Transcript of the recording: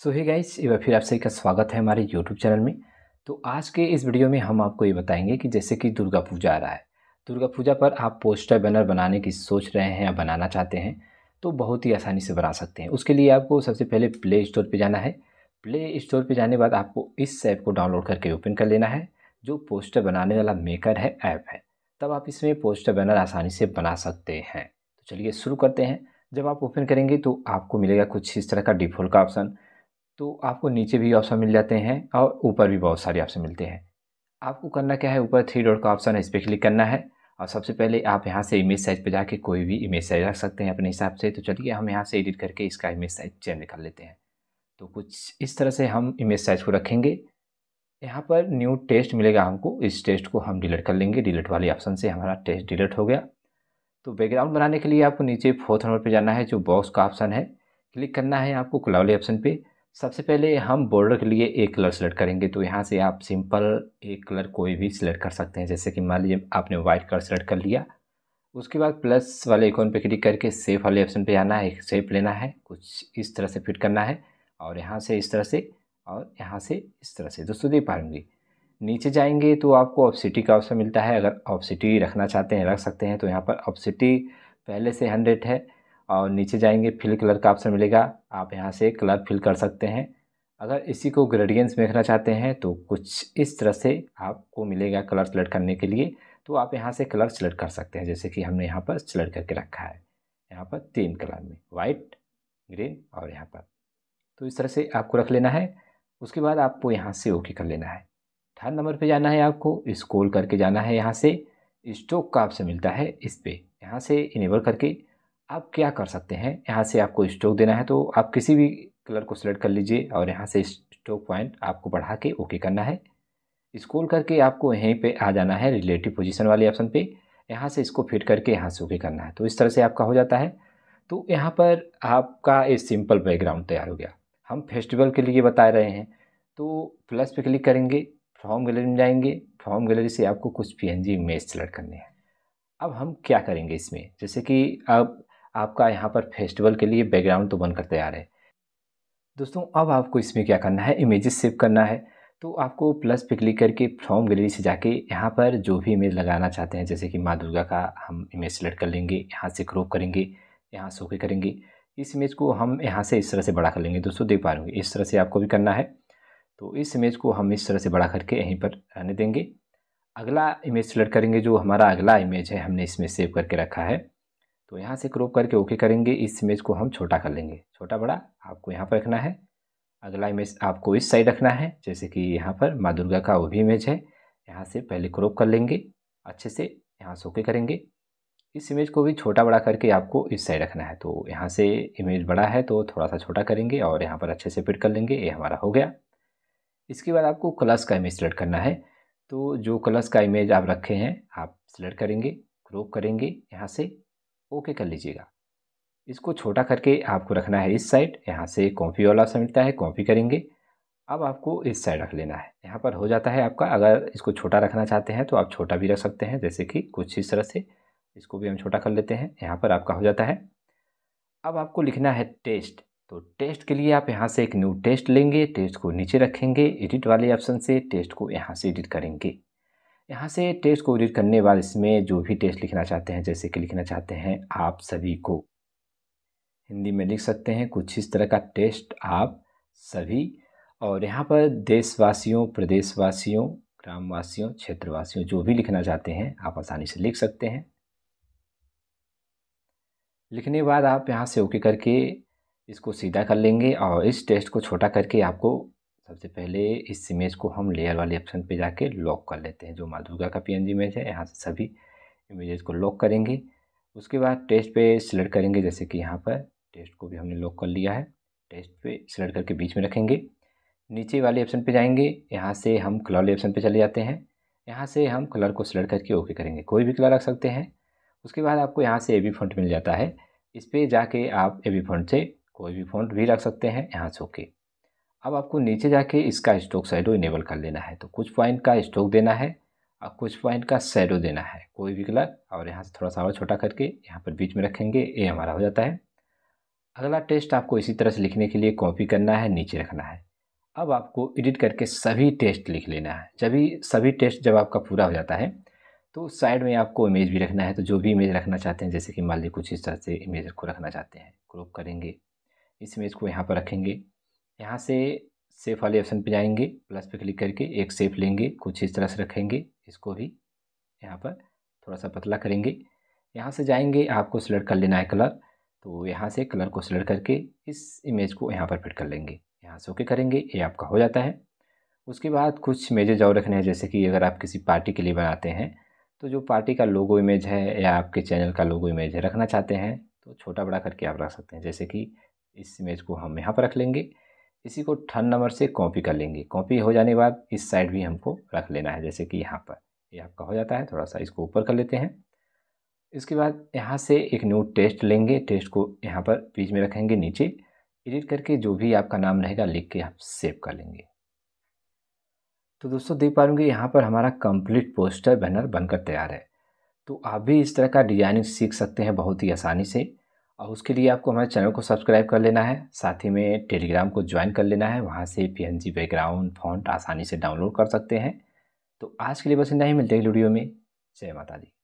सो है गाइस एक बार फिर आप सभी का स्वागत है हमारे यूट्यूब चैनल में तो आज के इस वीडियो में हम आपको ये बताएंगे कि जैसे कि दुर्गा पूजा आ रहा है दुर्गा पूजा पर आप पोस्टर बैनर बनाने की सोच रहे हैं या बनाना चाहते हैं तो बहुत ही आसानी से बना सकते हैं उसके लिए आपको सबसे पहले प्ले स्टोर पर जाना है प्ले स्टोर पर जाने के बाद आपको इस ऐप को डाउनलोड करके ओपन कर लेना है जो पोस्टर बनाने वाला मेकर है ऐप है तब आप इसमें पोस्टर बैनर आसानी से बना सकते हैं तो चलिए शुरू करते हैं जब आप ओपन करेंगे तो आपको मिलेगा कुछ इस तरह का डिफ़ॉल्ट का ऑप्शन तो आपको नीचे भी ऑप्शन मिल जाते हैं और ऊपर भी बहुत सारे ऑप्शन मिलते हैं आपको करना क्या है ऊपर थ्री डॉट का ऑप्शन है इस पर क्लिक करना है और सबसे पहले आप यहाँ से इमेज साइज पर जाके कोई भी इमेज साइज रख सकते हैं अपने हिसाब से तो चलिए हम यहाँ से एडिट करके इसका इमेज साइज चेंज कर लेते हैं तो कुछ इस तरह से हम इमेज साइज को रखेंगे यहाँ पर न्यू टेस्ट मिलेगा हमको इस टेस्ट को हम डिलीट कर लेंगे डिलीट वाले ऑप्शन से हमारा टेस्ट डिलीट हो गया तो बैकग्राउंड बनाने के लिए आपको नीचे फोर्थ नंबर पर जाना है जो बॉक्स का ऑप्शन है क्लिक करना है आपको वाले ऑप्शन पर सबसे पहले हम बॉर्डर के लिए एक कलर सेलेक्ट करेंगे तो यहाँ से आप सिंपल एक कलर कोई भी सिलेक्ट कर सकते हैं जैसे कि मान लीजिए आपने वाइट कलर सेलेक्ट कर लिया उसके बाद प्लस वाले आइकॉन पे क्लिक करके सेफ वाले ऑप्शन पे आना है एक सेफ लेना है कुछ इस तरह से फिट करना है और यहाँ से इस तरह से और यहाँ से इस तरह से दोस्तों देख पाएंगे नीचे जाएंगे तो आपको ऑप्सिटी का ऑप्शन मिलता है अगर ऑप्सिटी रखना चाहते हैं रख सकते हैं तो यहाँ पर ऑप्सिटी पहले से हंड्रेड है और नीचे जाएंगे फिल कलर का ऑप्शन मिलेगा आप यहाँ से कलर फिल कर सकते हैं अगर इसी को ग्रेडियंस में रखना चाहते हैं तो कुछ इस तरह से आपको मिलेगा कलर सेलेक्ट करने के लिए तो आप यहाँ से कलर सेलेक्ट कर सकते हैं जैसे कि हमने यहाँ पर सेलेक्ट करके रखा है यहाँ पर तीन कलर में वाइट ग्रीन और यहाँ पर तो इस तरह से आपको रख लेना है उसके बाद आपको यहाँ से ओके कर लेना है थर्ड नंबर पर जाना है आपको स्कोल करके जाना है यहाँ से स्टोक का ऑप्शन मिलता है इस पर यहाँ से इनेबल करके आप क्या कर सकते हैं यहाँ से आपको स्ट्रोक देना है तो आप किसी भी कलर को सिलेक्ट कर लीजिए और यहाँ से स्ट्रोक पॉइंट आपको बढ़ा के ओके करना है स्क्रोल करके आपको यहीं पे आ जाना है रिलेटिव पोजीशन वाले ऑप्शन पे यहाँ से इसको फिट करके यहाँ से ओके करना है तो इस तरह से आपका हो जाता है तो यहाँ पर आपका एक सिंपल बैकग्राउंड तैयार हो गया हम फेस्टिवल के लिए बता रहे हैं तो प्लस पे क्लिक करेंगे फॉर्म गैलरी में जाएंगे फॉर्म गैलरी से आपको कुछ P N G image select करने हैं अब हम क्या करेंगे इसमें जैसे कि आप आपका यहाँ पर फेस्टिवल के लिए बैकग्राउंड तो बनकर तैयार है दोस्तों अब आपको इसमें क्या करना है इमेजेस सेव करना है तो आपको प्लस पे क्लिक करके फ्रॉम गैलरी से जाके यहाँ पर जो भी इमेज लगाना चाहते हैं जैसे कि माँ दुर्गा का हम इमेज सेलेक्ट कर लेंगे यहाँ से क्रोप करेंगे यहाँ सोके करेंगे इस इमेज को हम यहाँ से इस तरह से बड़ा कर लेंगे दोस्तों देख पा रहे इस तरह से आपको भी करना है तो इस इमेज को हम इस तरह से बड़ा करके यहीं पर रहने देंगे अगला इमेज सेलेक्ट करेंगे जो हमारा अगला इमेज है हमने इसमें सेव करके रखा है तो यहाँ से क्रॉप करके ओके करेंगे इस इमेज को हम छोटा कर लेंगे छोटा बड़ा आपको यहाँ पर रखना है अगला इमेज आपको इस साइड रखना है जैसे कि यहाँ पर माँ दुर्गा का वो भी इमेज है यहाँ से पहले क्रॉप कर लेंगे अच्छे से यहाँ से ओके करेंगे इस इमेज को भी छोटा बड़ा करके आपको इस साइड रखना है तो यहाँ से इमेज बड़ा है तो थोड़ा सा छोटा करेंगे और यहाँ पर अच्छे से फिट कर लेंगे ये हमारा हो गया इसके बाद आपको कलर्स का इमेज सेलेक्ट करना है तो जो कलर्स का इमेज आप रखे हैं आप सेलेक्ट करेंगे क्रॉप करेंगे यहाँ से ओके कर लीजिएगा इसको छोटा करके आपको रखना है इस साइड यहाँ से कॉपी वाला समझता है कॉपी करेंगे अब आपको इस साइड रख लेना है यहाँ पर हो जाता है आपका अगर इसको छोटा रखना चाहते हैं तो आप छोटा भी रख सकते हैं जैसे कि कुछ इस तरह से इसको भी हम छोटा कर लेते हैं यहाँ पर आपका हो जाता है अब आपको लिखना है टेस्ट तो टेस्ट के लिए आप यहाँ से एक न्यू टेस्ट लेंगे टेस्ट को नीचे रखेंगे एडिट वाले ऑप्शन से टेस्ट को यहाँ से एडिट करेंगे यहाँ से टेस्ट को रीड करने बाद इसमें जो भी टेस्ट लिखना चाहते हैं जैसे कि लिखना चाहते हैं आप सभी को हिंदी में लिख सकते हैं कुछ इस तरह का टेस्ट आप सभी और यहाँ पर देशवासियों प्रदेशवासियों ग्रामवासियों क्षेत्रवासियों जो भी लिखना चाहते हैं आप आसानी से लिख सकते हैं लिखने बाद आप यहाँ से ओके करके इसको सीधा कर लेंगे और इस टेस्ट को छोटा करके आपको सबसे पहले इस इमेज को हम लेयर वाले ऑप्शन पे जाके लॉक कर लेते हैं जो माँ दुर्गा का जी इमेज है यहाँ से सभी इमेजेस को लॉक करेंगे उसके बाद टेस्ट पे सिलेक्ट करेंगे जैसे कि यहाँ पर टेस्ट को भी हमने लॉक कर लिया है टेस्ट पे सिलेक्ट करके बीच में रखेंगे नीचे वाले ऑप्शन पे जाएंगे यहाँ से हम कलर वाले ऑप्शन पर चले जाते हैं यहाँ से हम कलर को सिलेक्ट करके ओके करेंगे कोई भी कलर रख सकते हैं उसके बाद आपको यहाँ से ए बी फॉन्ट मिल जाता है इस पर जाके आप ए बी फॉन्ट से कोई भी फॉन्ट भी रख सकते हैं यहाँ से ओके अब आपको नीचे जाके इसका स्टॉक साइडो इनेबल कर लेना है तो कुछ पॉइंट का स्टॉक देना है और कुछ पॉइंट का साइडो देना है कोई भी कलर और यहाँ से थोड़ा सा और छोटा करके यहाँ पर बीच में रखेंगे ये हमारा हो जाता है अगला टेस्ट आपको इसी तरह से लिखने के लिए कॉपी करना है नीचे रखना है अब आपको एडिट करके सभी टेस्ट लिख लेना है जब भी सभी टेस्ट जब आपका पूरा हो जाता है तो साइड में आपको इमेज भी रखना है तो जो भी इमेज रखना चाहते हैं जैसे कि मान लीजिए कुछ इस तरह से इमेज को रखना चाहते हैं क्रॉप करेंगे इस इमेज को यहाँ पर रखेंगे यहाँ से सेफ वाले ऑप्शन पे जाएंगे प्लस पे क्लिक करके एक सेफ लेंगे कुछ इस तरह से रखेंगे इसको भी यहाँ पर थोड़ा सा पतला करेंगे यहाँ से जाएंगे आपको सिलेक्ट कर लेना है कलर तो यहाँ से कलर को सिलेक्ट करके इस इमेज को यहाँ पर फिट कर लेंगे यहाँ से ओके करेंगे ये आपका हो जाता है उसके बाद कुछ इमेजेज और रखने हैं जैसे कि अगर आप किसी पार्टी के लिए बनाते हैं तो जो पार्टी का लोगो इमेज है या आपके चैनल का लोगो इमेज है रखना चाहते हैं तो छोटा बड़ा करके आप रख सकते हैं जैसे कि इस इमेज को हम यहाँ पर रख लेंगे इसी को ठन नंबर से कॉपी कर लेंगे कॉपी हो जाने के बाद इस साइड भी हमको रख लेना है जैसे कि यहाँ पर ये यह आपका हो जाता है थोड़ा सा इसको ऊपर कर लेते हैं इसके बाद यहाँ से एक न्यू टेस्ट लेंगे टेस्ट को यहाँ पर बीच में रखेंगे नीचे एडिट करके जो भी आपका नाम रहेगा लिख के आप सेव कर लेंगे तो दोस्तों देख पा लूँगी यहाँ पर हमारा कंप्लीट पोस्टर बैनर बनकर तैयार है तो आप भी इस तरह का डिजाइनिंग सीख सकते हैं बहुत ही आसानी से और उसके लिए आपको हमारे चैनल को सब्सक्राइब कर लेना है साथ ही में टेलीग्राम को ज्वाइन कर लेना है वहाँ से पी बैकग्राउंड फॉन्ट आसानी से डाउनलोड कर सकते हैं तो आज के लिए बस इतना ही मिलते हैं वीडियो में जय माता दी